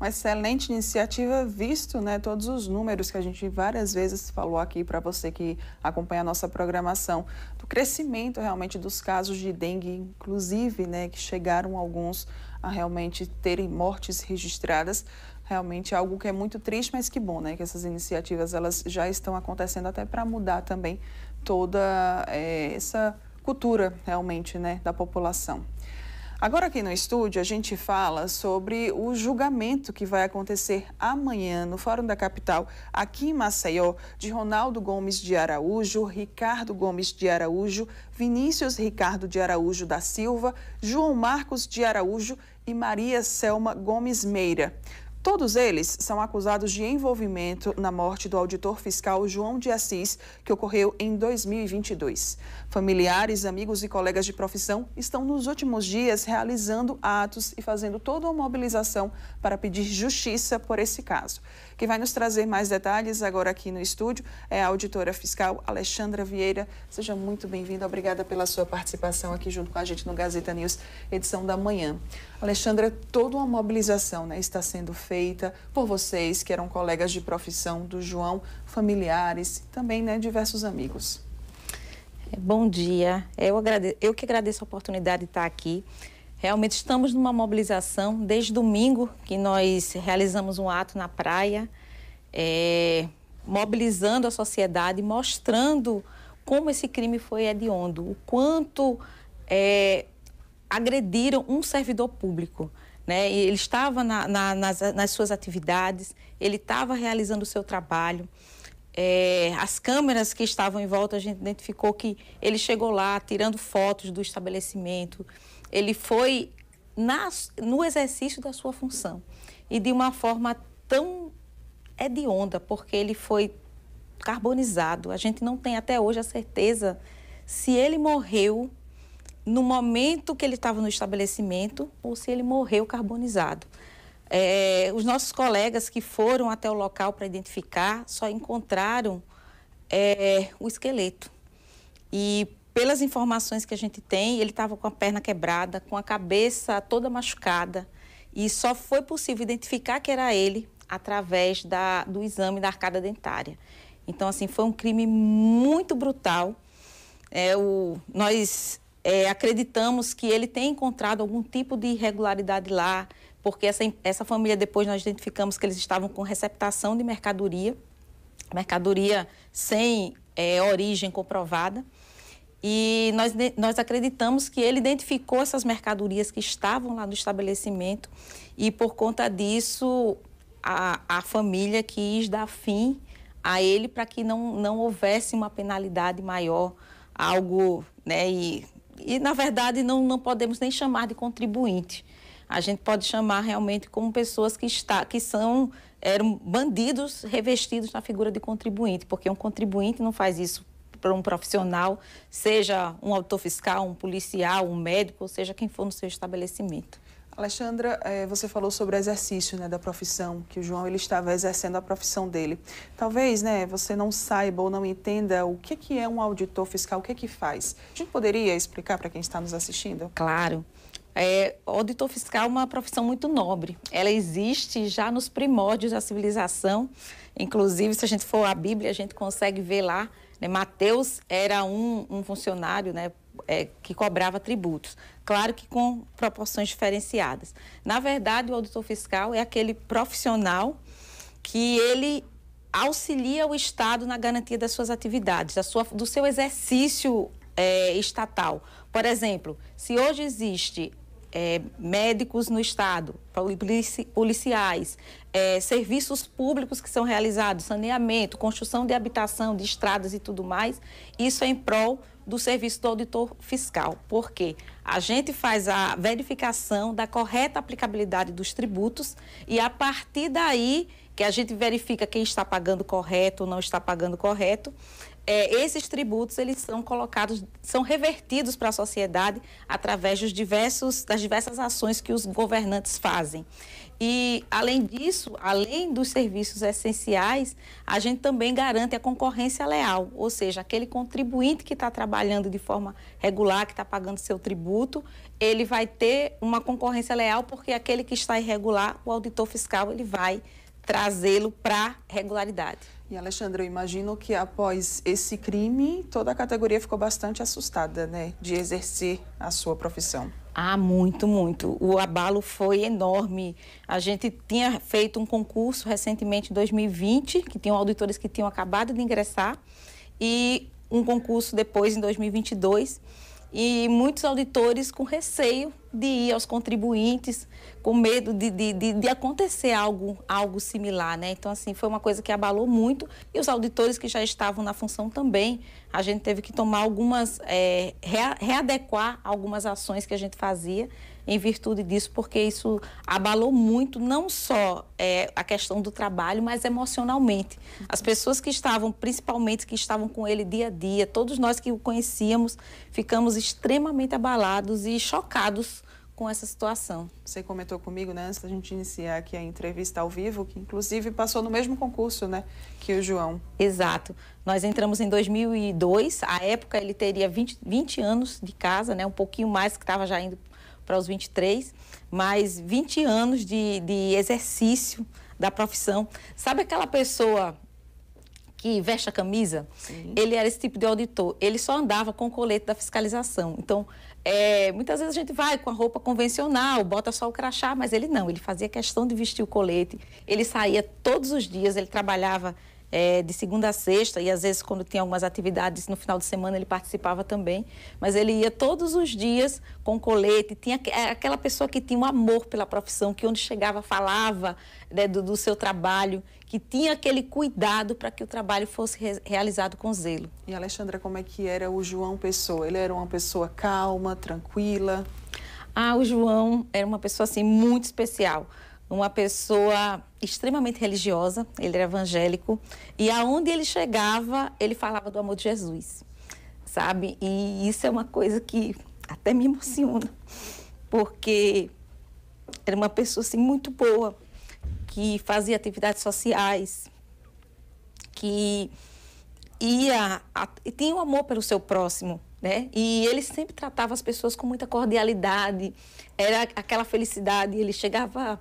Uma excelente iniciativa, visto né, todos os números que a gente várias vezes falou aqui para você que acompanha a nossa programação, do crescimento realmente dos casos de dengue, inclusive, né, que chegaram alguns a realmente terem mortes registradas realmente é algo que é muito triste, mas que bom, né? Que essas iniciativas elas já estão acontecendo até para mudar também toda é, essa cultura realmente, né, da população. Agora aqui no estúdio a gente fala sobre o julgamento que vai acontecer amanhã no Fórum da Capital, aqui em Maceió, de Ronaldo Gomes de Araújo, Ricardo Gomes de Araújo, Vinícius Ricardo de Araújo da Silva, João Marcos de Araújo e Maria Selma Gomes Meira. Todos eles são acusados de envolvimento na morte do auditor fiscal João de Assis, que ocorreu em 2022. Familiares, amigos e colegas de profissão estão nos últimos dias realizando atos e fazendo toda uma mobilização para pedir justiça por esse caso. Quem vai nos trazer mais detalhes agora aqui no estúdio é a auditora fiscal Alexandra Vieira. Seja muito bem-vinda, obrigada pela sua participação aqui junto com a gente no Gazeta News, edição da manhã. Alexandra, toda uma mobilização né, está sendo feita feita por vocês, que eram colegas de profissão do João, familiares, também né, diversos amigos. É, bom dia. É, eu, agradeço, Eu que agradeço a oportunidade de estar aqui. Realmente estamos numa mobilização desde domingo que nós realizamos um ato na praia, é... mobilizando a sociedade, mostrando como esse crime foi hediondo, o quanto é... agrediram um servidor público. Né? E ele estava na, na, nas, nas, suas atividades, ele estava realizando o seu trabalho. É, as câmeras que estavam em volta, a gente identificou que ele chegou lá tirando fotos do estabelecimento. Ele foi na, no exercício da sua função e de uma forma tão hedionda, é porque ele foi carbonizado. A gente não tem até hoje a certeza se ele morreu no momento que ele estava no estabelecimento ou se ele morreu carbonizado. É, os nossos colegas que foram até o local para identificar só encontraram é, o esqueleto. E pelas informações que a gente tem, ele estava com a perna quebrada, com a cabeça toda machucada. E só foi possível identificar que era ele através da, do exame da arcada dentária. Então, assim, foi um crime muito brutal. É, o, nós é, acreditamos que ele tem encontrado algum tipo de irregularidade lá, porque essa, essa família, depois nós identificamos que eles estavam com receptação de mercadoria, mercadoria sem é, origem comprovada. E nós, nós acreditamos que ele identificou essas mercadorias que estavam lá no estabelecimento e, por conta disso, a, a família quis dar fim a ele para que não, não houvesse uma penalidade maior, algo, né, e e na verdade não, não podemos nem chamar de contribuinte. A gente pode chamar realmente como pessoas que, está, que são eram bandidos revestidos na figura de contribuinte, porque um contribuinte não faz isso para um profissional, seja um autor fiscal, um policial, um médico, ou seja quem for no seu estabelecimento. Alexandra, eh, você falou sobre o exercício né, da profissão, que o João ele estava exercendo a profissão dele. Talvez né, você não saiba ou não entenda o que, que é um auditor fiscal, o que, que faz. A gente poderia explicar para quem está nos assistindo? Claro. É, auditor fiscal é uma profissão muito nobre. Ela existe já nos primórdios da civilização. Inclusive, se a gente for à Bíblia, a gente consegue ver lá. Né, Mateus era um, um funcionário né, é, que cobrava tributos. Claro que com proporções diferenciadas. Na verdade, o auditor fiscal é aquele profissional que ele auxilia o Estado na garantia das suas atividades, da sua, do seu exercício é, estatal. Por exemplo, se hoje existe é, médicos no Estado, policiais, é, serviços públicos que são realizados, saneamento, construção de habitação, de estradas e tudo mais, isso é em prol do Serviço do Auditor Fiscal, porque a gente faz a verificação da correta aplicabilidade dos tributos e a partir daí que a gente verifica quem está pagando correto ou não está pagando correto, é, esses tributos eles são colocados, são revertidos para a sociedade através dos diversos, das diversas ações que os governantes fazem. E, além disso, além dos serviços essenciais, a gente também garante a concorrência leal, ou seja, aquele contribuinte que está trabalhando de forma regular, que está pagando seu tributo, ele vai ter uma concorrência leal, porque aquele que está irregular, o auditor fiscal ele vai trazê-lo para regularidade. E Alexandre, eu imagino que após esse crime, toda a categoria ficou bastante assustada, né, de exercer a sua profissão. Ah, muito, muito. O abalo foi enorme. A gente tinha feito um concurso recentemente, em 2020, que tinham auditores que tinham acabado de ingressar, e um concurso depois, em 2022 e muitos auditores com receio de ir aos contribuintes, com medo de, de, de, de, acontecer algo, algo similar, né? Então, assim, foi uma coisa que abalou muito e os auditores que já estavam na função também, a gente teve que tomar algumas, é, readequar algumas ações que a gente fazia em virtude disso, porque isso abalou muito não só é, a questão do trabalho, mas emocionalmente. As pessoas que estavam, principalmente que estavam com ele dia a dia, todos nós que o conhecíamos, ficamos extremamente abalados e chocados com essa situação. Você comentou comigo, né, antes da gente iniciar aqui a entrevista ao vivo, que inclusive passou no mesmo concurso, né, que o João. Exato. Nós entramos em 2002, a época ele teria 20, 20 anos de casa, né, um pouquinho mais, que estava já indo para os 23, mas 20 anos de, de exercício da profissão. Sabe aquela pessoa que veste a camisa? Sim. Ele era esse tipo de auditor. Ele só andava com o colete da fiscalização. Então, é, muitas vezes a gente vai com a roupa convencional, bota só o crachá, mas ele não. Ele fazia questão de vestir o colete. Ele saía todos os dias, ele trabalhava é, de segunda a sexta, e às vezes, quando tinha algumas atividades no final de semana, ele participava também. Mas ele ia todos os dias com colete, tinha é aquela pessoa que tinha um amor pela profissão, que onde chegava falava né, do, do seu trabalho, que tinha aquele cuidado para que o trabalho fosse re realizado com zelo. E Alexandra, como é que era o João Pessoa? Ele era uma pessoa calma, tranquila? Ah, o João era uma pessoa assim muito especial uma pessoa extremamente religiosa, ele era evangélico, e aonde ele chegava, ele falava do amor de Jesus, sabe? E isso é uma coisa que até me emociona, porque era uma pessoa assim muito boa, que fazia atividades sociais, que ia a, e tinha um amor pelo seu próximo, né? E ele sempre tratava as pessoas com muita cordialidade. Era aquela felicidade. Ele chegava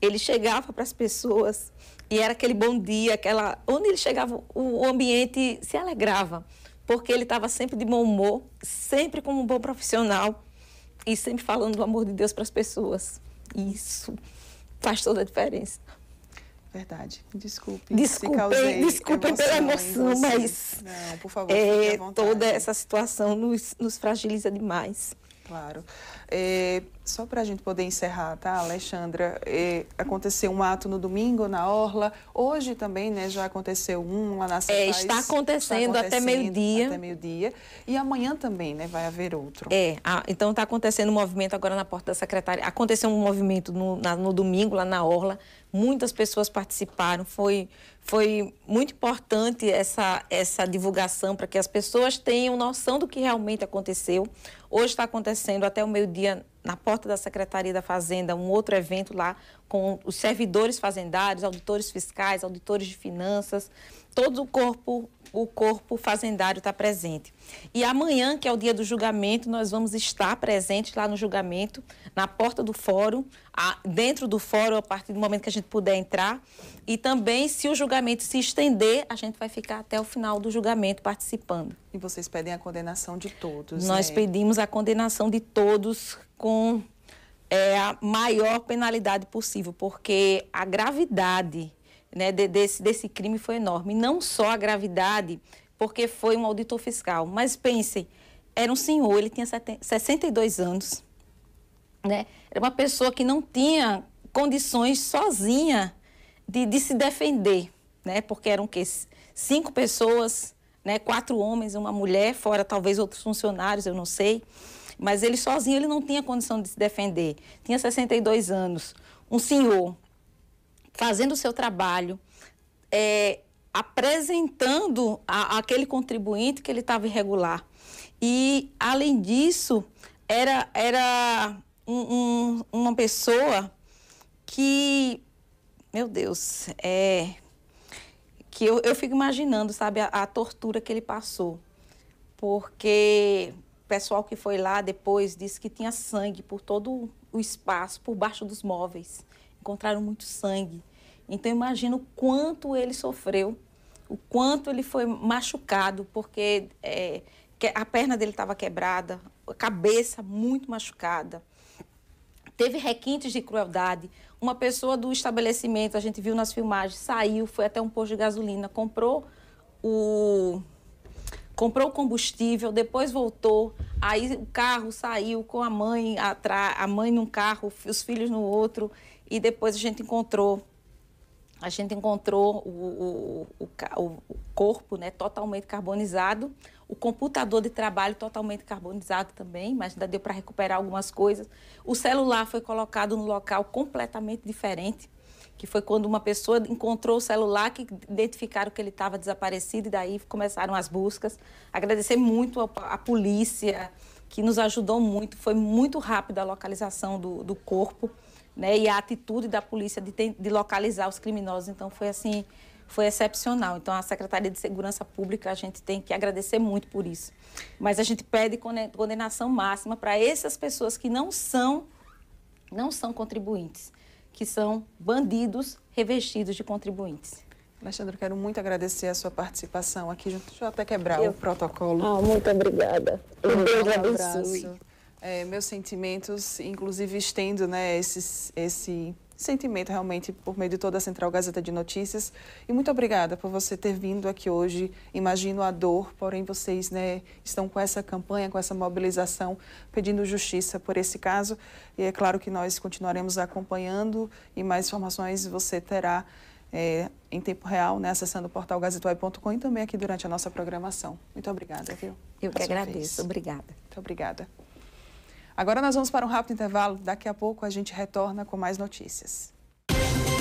ele chegava para as pessoas e era aquele bom dia, aquela onde ele chegava, o ambiente se alegrava, porque ele estava sempre de bom humor, sempre como um bom profissional e sempre falando do amor de Deus para as pessoas. Isso faz toda a diferença. Verdade. Desculpe. Desculpem, desculpem pela emoção, mas. Não, por favor, é, toda essa situação nos, nos fragiliza demais. Claro. É, só para a gente poder encerrar, tá, Alexandra? É, aconteceu um ato no domingo na Orla. Hoje também, né, já aconteceu um lá na secretaria. É, está acontecendo, está acontecendo até meio-dia. meio E amanhã também, né, vai haver outro. É, a, então está acontecendo um movimento agora na porta da secretária. Aconteceu um movimento no, na, no domingo lá na Orla. Muitas pessoas participaram. Foi, foi muito importante essa, essa divulgação para que as pessoas tenham noção do que realmente aconteceu. Hoje está acontecendo até o meio-dia na porta da Secretaria da Fazenda um outro evento lá com os servidores fazendários, auditores fiscais, auditores de finanças, todo o corpo o corpo fazendário está presente. E amanhã, que é o dia do julgamento, nós vamos estar presentes lá no julgamento, na porta do fórum, dentro do fórum, a partir do momento que a gente puder entrar. E também, se o julgamento se estender, a gente vai ficar até o final do julgamento participando. E vocês pedem a condenação de todos? Nós né? pedimos a condenação de todos com é, a maior penalidade possível, porque a gravidade né, de, desse, desse crime foi enorme. Não só a gravidade, porque foi um auditor fiscal, mas pensem, era um senhor, ele tinha 62 anos, né? Era uma pessoa que não tinha condições sozinha de, de se defender, né? Porque eram que cinco pessoas, né? Quatro homens, uma mulher, fora talvez outros funcionários, eu não sei. Mas ele sozinho ele não tinha condição de se defender. Tinha 62 anos, um senhor fazendo o seu trabalho, é, apresentando a, aquele contribuinte que ele estava irregular. E, além disso, era, era um, um, uma pessoa que, meu Deus, é, que eu, eu fico imaginando, sabe, a, a tortura que ele passou. Porque o pessoal que foi lá depois disse que tinha sangue por todo o espaço, por baixo dos móveis. Encontraram muito sangue. Então imagino o quanto ele sofreu, o quanto ele foi machucado, porque é, a perna dele estava quebrada, a cabeça muito machucada. Teve requintes de crueldade. Uma pessoa do estabelecimento, a gente viu nas filmagens, saiu, foi até um posto de gasolina, comprou o comprou o combustível, depois voltou, aí o carro saiu com a mãe atrás, a mãe num carro, os filhos no outro, e depois a gente encontrou a gente encontrou o, o, o, o, corpo né, totalmente carbonizado, o computador de trabalho totalmente carbonizado também, mas ainda deu para recuperar algumas coisas. O celular foi colocado num local completamente diferente, que foi quando uma pessoa encontrou o celular, que identificaram que ele estava desaparecido, e daí começaram as buscas. Agradecer muito à polícia, que nos ajudou muito, foi muito rápida a localização do, do corpo né? E a atitude da polícia de, de localizar os criminosos, então foi assim, foi excepcional. Então a Secretaria de Segurança Pública a gente tem que agradecer muito por isso. Mas a gente pede condenação máxima para essas pessoas que não são não são contribuintes, que são bandidos revestidos de contribuintes. Alexandre, quero muito agradecer a sua participação aqui. Deixa eu até quebrar eu... o protocolo. Ah, muito obrigada. Um, um abraço. É, meus sentimentos, inclusive estendo né, esses, esse sentimento realmente por meio de toda a Central Gazeta de Notícias. E muito obrigada por você ter vindo aqui hoje. Imagino a dor, porém vocês né, estão com essa campanha, com essa mobilização, pedindo justiça por esse caso. E é claro que nós continuaremos acompanhando e mais informações você terá é, em tempo real, né, acessando o portal gazetoi.com e também aqui durante a nossa programação. Muito obrigada, viu? Eu que agradeço. Vez. Obrigada. Muito obrigada. Agora nós vamos para um rápido intervalo. Daqui a pouco a gente retorna com mais notícias.